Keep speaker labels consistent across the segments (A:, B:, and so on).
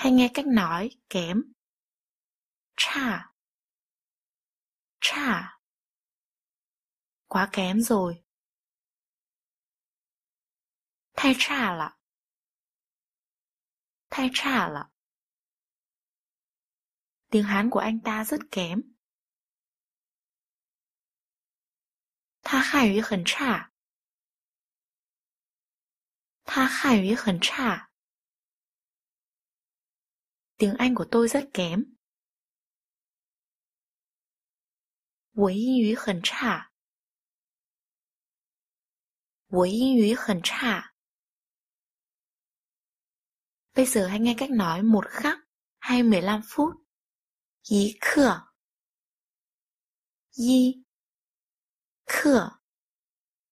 A: hay nghe cách nói kém. Cha Cha Quá kém rồi. Thay cha là Thay cha là Tiếng Hán của anh ta rất kém. Tha khải hẳn trà. Tha khải hẳn trà. Tiếng Anh của tôi rất kém. Bây giờ hãy nghe cách nói một khắc hay 15 phút. Yí khờ. Yí khờ.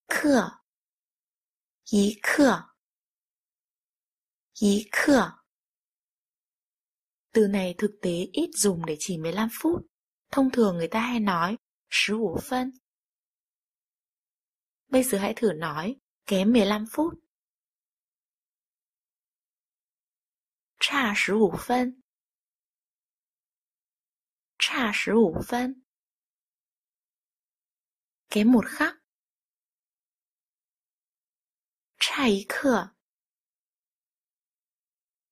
A: Khờ. Yí khờ. Yí khờ. Từ này thực tế ít dùng để chỉ 15 phút. Thông thường người ta hay nói 15 phân. Bây giờ hãy thử nói kém 15 phút. Chà 15分差15 kém một khắc. Chà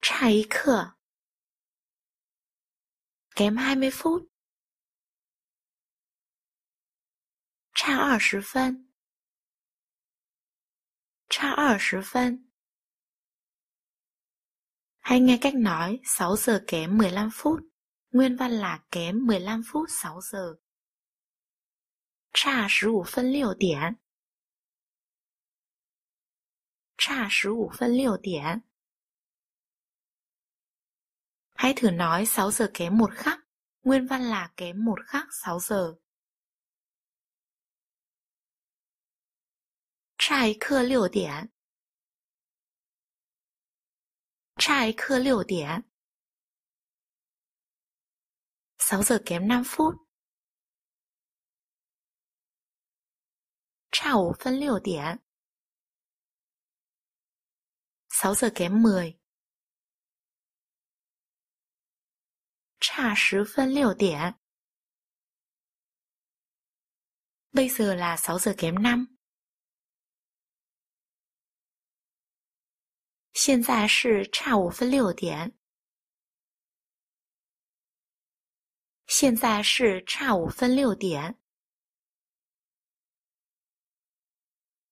A: Chà khắc. khắc kém hai mươi phút 差二十分，差二十分。Hay nghe cách nói 6 giờ kém 15 phút. Nguyên văn là kém 15 phút 6 giờ. Trà 15分6 điểm. Trà 15分6 điểm. Hãy thử nói 6 giờ kém một khắc, nguyên văn là kém một khắc 6 giờ. Trại khơ liều điểm Trại khơ liều điểm 6 giờ kém 5 phút. Trào phân liều điểm 6 giờ kém 10差十分六点。Bây giờ là 6 giờ kém 5. Hiện tại là 差5分6 điểm. Hiện tại là 差5分6 điểm.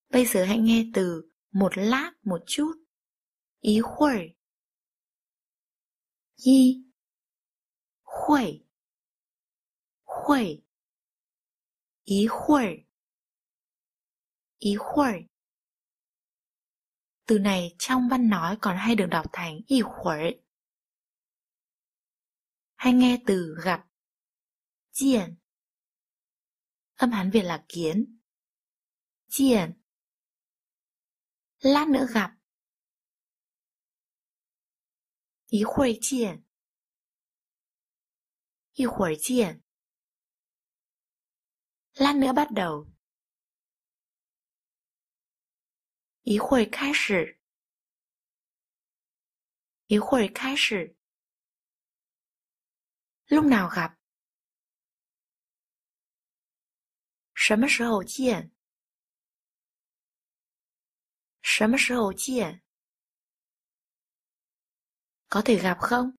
A: Bây giờ hãy nghe từ một lát một chút. Ý hồi. Yi 会，会，一会儿，一会儿。Từ này trong văn nói còn hay được đọc thành y khuẩy. Hay nghe từ gặp, diện. Âm Hán Việt là kiến. Diện. Lát nữa gặp. Ý khuẩy diện. 一会儿见。Lát nữa bắt đầu. 一会开始。一会开始。Lúc nào gặp? 什么时候见？什么时候见？Có thể gặp không?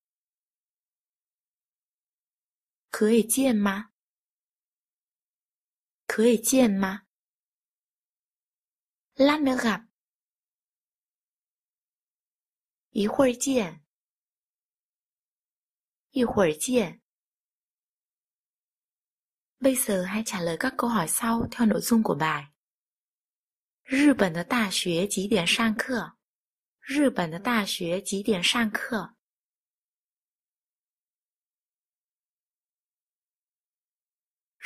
A: 可以见吗？可以见吗？Let me go. 一会儿见。一会儿见。bây giờ hãy trả lời các câu hỏi sau theo nội dung của bài. 日本的大学几点上课？日本的大学几点上课？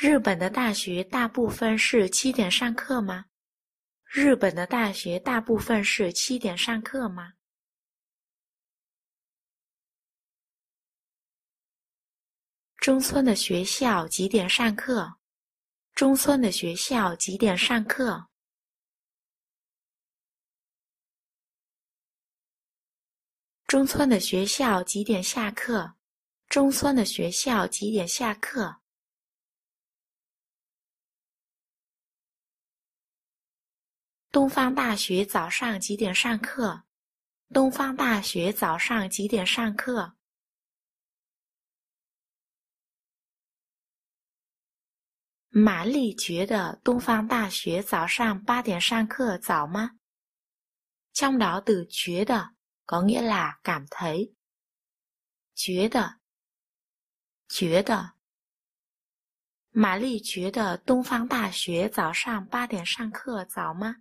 A: 日本的大学大部分是七点上课吗？日本的大学大部分是七点上课吗？中村的学校几点上课？中村的学校几点上课？中村的学校几点下课？中村的学校几点下课？东方大学早上几点上课？东方大学早上几点上课？玛丽觉得东方大学早上八点上课早吗？t 老 o 觉得 có nghĩa là cảm thấy, 觉得觉得。玛丽觉得东方大学早上八点上课早吗？